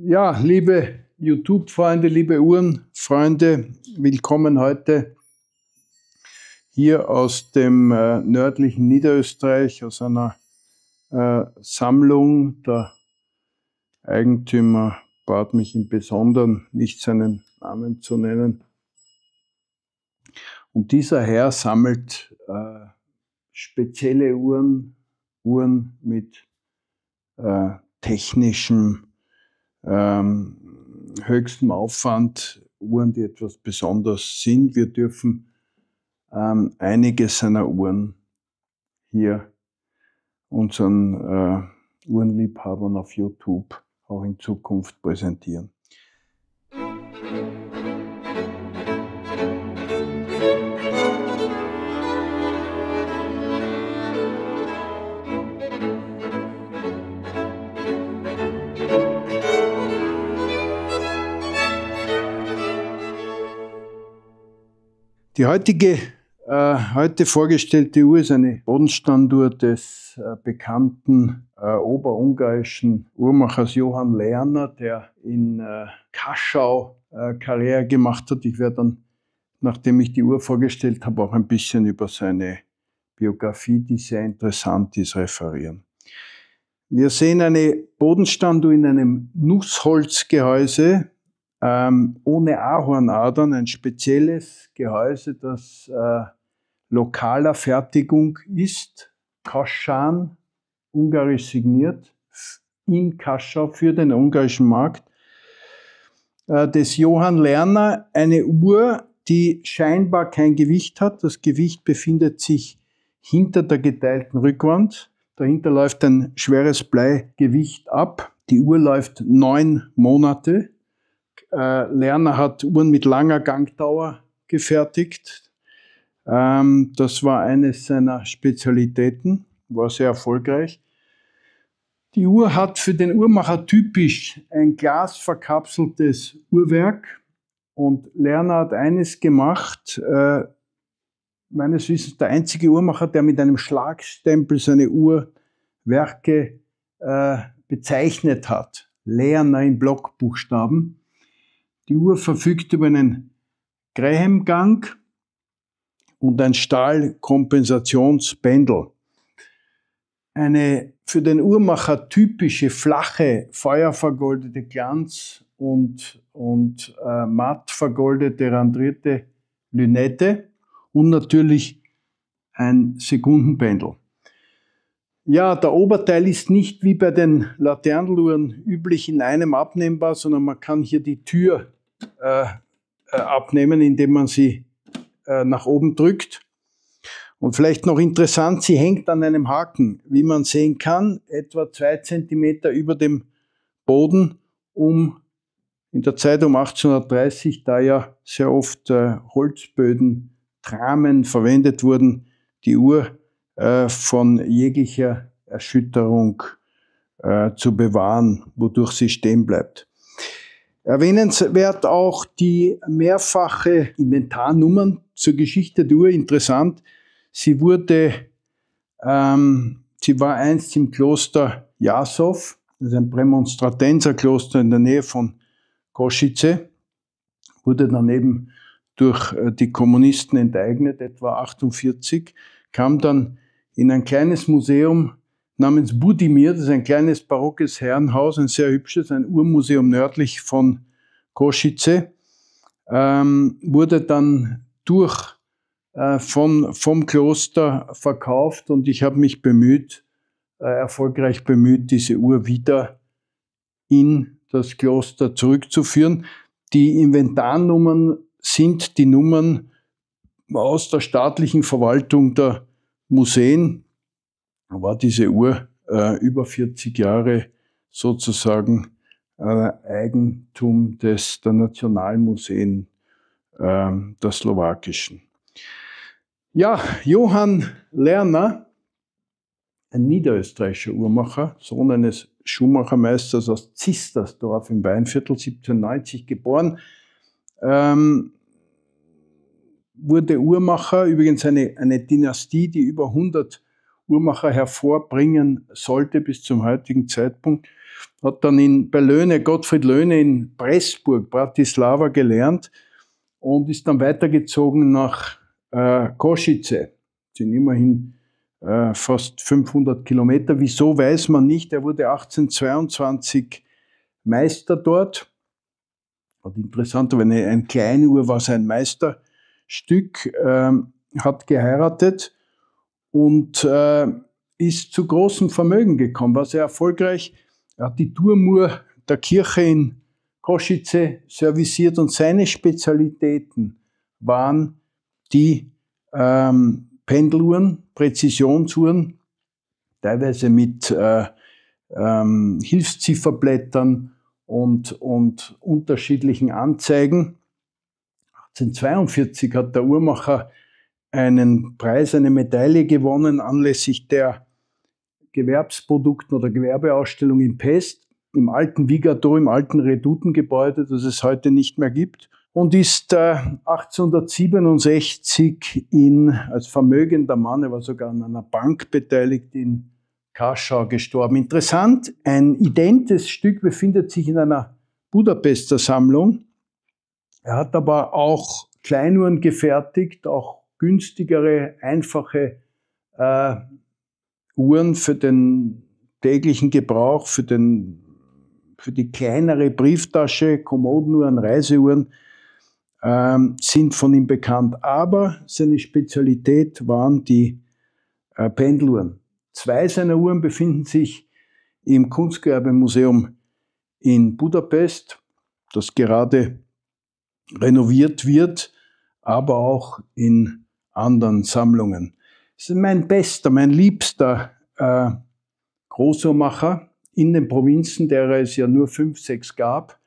Ja, liebe YouTube-Freunde, liebe Uhrenfreunde, willkommen heute hier aus dem äh, nördlichen Niederösterreich, aus einer äh, Sammlung. Der Eigentümer bat mich im Besonderen, nicht seinen Namen zu nennen. Und dieser Herr sammelt äh, spezielle Uhren, Uhren mit äh, technischem ähm, höchstem Aufwand Uhren, die etwas besonders sind. Wir dürfen ähm, einige seiner Uhren hier unseren äh, Uhrenliebhabern auf YouTube auch in Zukunft präsentieren. Die heutige, äh, heute vorgestellte Uhr ist eine Bodenstanduhr des äh, bekannten äh, oberungarischen Uhrmachers Johann Lerner, der in äh, Kaschau äh, Karriere gemacht hat. Ich werde dann, nachdem ich die Uhr vorgestellt habe, auch ein bisschen über seine Biografie, die sehr interessant ist, referieren. Wir sehen eine Bodenstanduhr in einem Nussholzgehäuse, ähm, ohne Ahornadern ein spezielles Gehäuse, das äh, lokaler Fertigung ist, Kaschan, ungarisch signiert, in Kaschau für den ungarischen Markt, äh, des Johann Lerner, eine Uhr, die scheinbar kein Gewicht hat. Das Gewicht befindet sich hinter der geteilten Rückwand. Dahinter läuft ein schweres Bleigewicht ab. Die Uhr läuft neun Monate äh, Lerner hat Uhren mit langer Gangdauer gefertigt. Ähm, das war eine seiner Spezialitäten, war sehr erfolgreich. Die Uhr hat für den Uhrmacher typisch ein glasverkapseltes Uhrwerk und Lerner hat eines gemacht, äh, meines Wissens der einzige Uhrmacher, der mit einem Schlagstempel seine Uhrwerke äh, bezeichnet hat. Lerner in Blockbuchstaben. Die Uhr verfügt über einen Graham-Gang und ein Stahlkompensationspendel. Eine für den Uhrmacher typische flache, feuervergoldete Glanz- und, und äh, matt vergoldete, randrierte Lünette und natürlich ein Sekundenpendel. Ja, der Oberteil ist nicht wie bei den Laternluhren üblich in einem abnehmbar, sondern man kann hier die Tür äh, äh, abnehmen, indem man sie äh, nach oben drückt. Und vielleicht noch interessant, sie hängt an einem Haken, wie man sehen kann, etwa zwei Zentimeter über dem Boden, um in der Zeit um 1830, da ja sehr oft äh, Holzböden, Tramen verwendet wurden, die Uhr äh, von jeglicher Erschütterung äh, zu bewahren, wodurch sie stehen bleibt. Erwähnenswert auch die mehrfache Inventarnummern zur Geschichte der Uhr. Interessant, sie wurde, ähm, sie war einst im Kloster Jasow, das ist ein Prämonstratenserkloster in der Nähe von Koschice, wurde daneben durch äh, die Kommunisten enteignet, etwa 48, kam dann in ein kleines Museum namens Budimir. Das ist ein kleines barockes Herrenhaus, ein sehr hübsches, ein Urmuseum nördlich von Koschice, Ähm, wurde dann durch, äh, von, vom Kloster verkauft und ich habe mich bemüht, äh, erfolgreich bemüht, diese Uhr wieder in das Kloster zurückzuführen. Die Inventarnummern sind die Nummern aus der staatlichen Verwaltung der Museen, war diese Uhr äh, über 40 Jahre sozusagen äh, Eigentum des, der Nationalmuseen äh, der Slowakischen. Ja, Johann Lerner, ein niederösterreichischer Uhrmacher, Sohn eines Schuhmachermeisters aus Zistersdorf im Weinviertel 1790 geboren, ähm, wurde Uhrmacher, übrigens eine, eine Dynastie, die über 100 Uhrmacher hervorbringen sollte bis zum heutigen Zeitpunkt. Hat dann in, bei Löhne, Gottfried Löhne in Pressburg, Bratislava gelernt und ist dann weitergezogen nach äh, Kosice. Sind immerhin äh, fast 500 Kilometer. Wieso weiß man nicht. Er wurde 1822 Meister dort. Und interessanter, wenn er ein Kleinuhr war, sein Meisterstück, ähm, hat geheiratet und äh, ist zu großem Vermögen gekommen, war sehr erfolgreich. Er hat die Turmuhr der Kirche in Koschice serviciert und seine Spezialitäten waren die ähm, Pendeluhren, Präzisionsuhren, teilweise mit äh, ähm, Hilfszifferblättern und, und unterschiedlichen Anzeigen. 1842 hat der Uhrmacher einen Preis, eine Medaille gewonnen anlässlich der Gewerbsprodukten oder Gewerbeausstellung in Pest im alten Vigato, im alten Redutengebäude, das es heute nicht mehr gibt, und ist 1867 äh, in, als vermögender Mann, er war sogar an einer Bank beteiligt, in Kaschau gestorben. Interessant, ein identes Stück befindet sich in einer Budapester Sammlung. Er hat aber auch Kleinuhren gefertigt, auch günstigere, einfache äh, Uhren für den täglichen Gebrauch, für, den, für die kleinere Brieftasche, Kommodenuhren, Reiseuhren ähm, sind von ihm bekannt. Aber seine Spezialität waren die äh, Pendeluhren. Zwei seiner Uhren befinden sich im Kunstgewerbemuseum in Budapest, das gerade renoviert wird, aber auch in anderen Sammlungen. Das ist mein bester, mein liebster äh, Großuhrmacher in den Provinzen, der es ja nur fünf, sechs gab,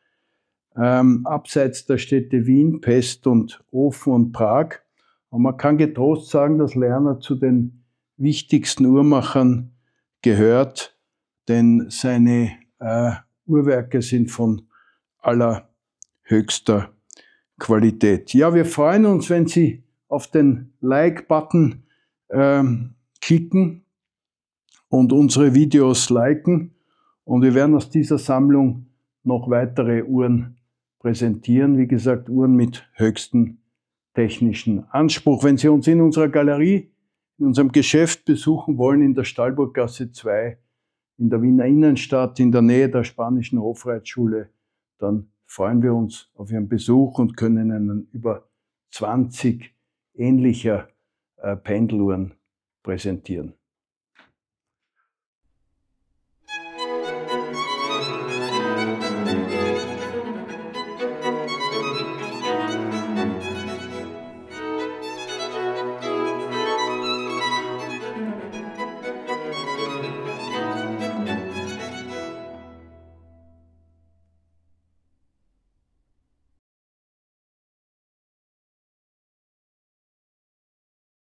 ähm, abseits der Städte Wien, Pest und Ofen und Prag. Und man kann getrost sagen, dass Lerner zu den wichtigsten Uhrmachern gehört, denn seine äh, Uhrwerke sind von allerhöchster Qualität. Ja, wir freuen uns, wenn Sie auf den Like-Button ähm, klicken und unsere Videos liken. Und wir werden aus dieser Sammlung noch weitere Uhren präsentieren. Wie gesagt, Uhren mit höchstem technischen Anspruch. Wenn Sie uns in unserer Galerie, in unserem Geschäft besuchen wollen, in der Stahlburggasse 2, in der Wiener Innenstadt, in der Nähe der Spanischen Hofreitschule, dann freuen wir uns auf Ihren Besuch und können Ihnen über 20 ähnlicher äh, Pendeluhren präsentieren.